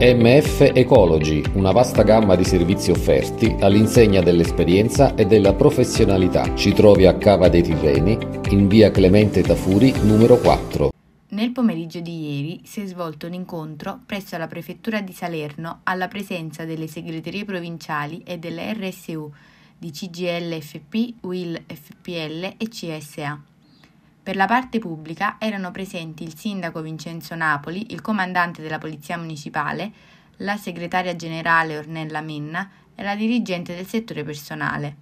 MF Ecology, una vasta gamma di servizi offerti all'insegna dell'esperienza e della professionalità. Ci trovi a Cava dei Tirreni, in via Clemente Tafuri, numero 4. Nel pomeriggio di ieri si è svolto un incontro presso la Prefettura di Salerno alla presenza delle segreterie provinciali e delle RSU di CGL FP, UIL FPL e CSA. Per la parte pubblica erano presenti il sindaco Vincenzo Napoli, il comandante della Polizia Municipale, la segretaria generale Ornella Menna e la dirigente del settore personale.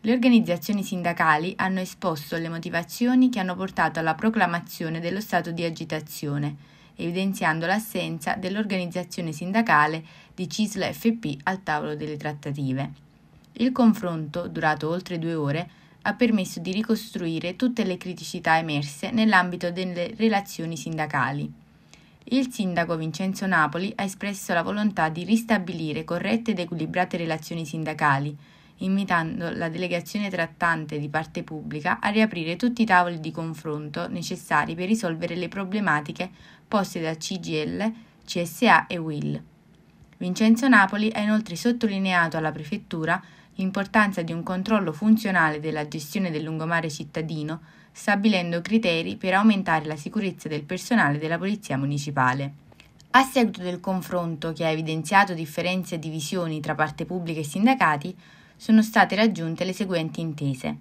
Le organizzazioni sindacali hanno esposto le motivazioni che hanno portato alla proclamazione dello stato di agitazione, evidenziando l'assenza dell'organizzazione sindacale di Cisla FP al tavolo delle trattative. Il confronto, durato oltre due ore, ha permesso di ricostruire tutte le criticità emerse nell'ambito delle relazioni sindacali. Il sindaco Vincenzo Napoli ha espresso la volontà di ristabilire corrette ed equilibrate relazioni sindacali, invitando la delegazione trattante di parte pubblica a riaprire tutti i tavoli di confronto necessari per risolvere le problematiche poste da CGL, CSA e WIL. Vincenzo Napoli ha inoltre sottolineato alla Prefettura l'importanza di un controllo funzionale della gestione del lungomare cittadino, stabilendo criteri per aumentare la sicurezza del personale della Polizia Municipale. A seguito del confronto che ha evidenziato differenze e divisioni tra parte pubblica e sindacati, sono state raggiunte le seguenti intese.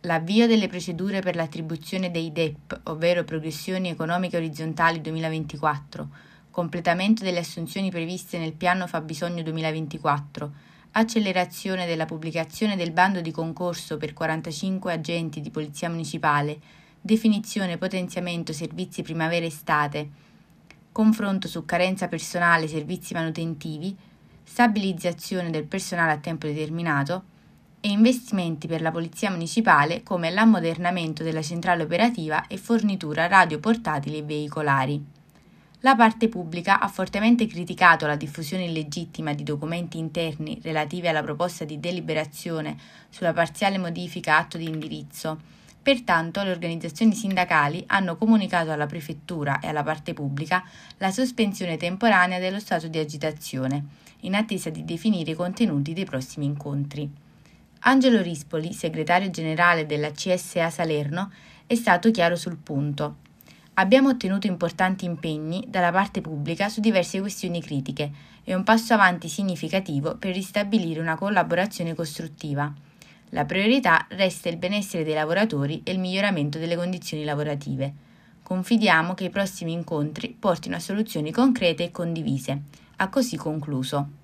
L'avvio delle procedure per l'attribuzione dei DEP, ovvero progressioni economiche orizzontali 2024, completamento delle assunzioni previste nel piano fabbisogno 2024, accelerazione della pubblicazione del bando di concorso per 45 agenti di polizia municipale, definizione potenziamento servizi primavera-estate, confronto su carenza personale servizi manutentivi, stabilizzazione del personale a tempo determinato e investimenti per la polizia municipale come l'ammodernamento della centrale operativa e fornitura radio portatili e veicolari. La parte pubblica ha fortemente criticato la diffusione illegittima di documenti interni relativi alla proposta di deliberazione sulla parziale modifica atto di indirizzo. Pertanto le organizzazioni sindacali hanno comunicato alla Prefettura e alla parte pubblica la sospensione temporanea dello stato di agitazione, in attesa di definire i contenuti dei prossimi incontri. Angelo Rispoli, segretario generale della CSA Salerno, è stato chiaro sul punto Abbiamo ottenuto importanti impegni dalla parte pubblica su diverse questioni critiche e un passo avanti significativo per ristabilire una collaborazione costruttiva. La priorità resta il benessere dei lavoratori e il miglioramento delle condizioni lavorative. Confidiamo che i prossimi incontri portino a soluzioni concrete e condivise. Ha così concluso.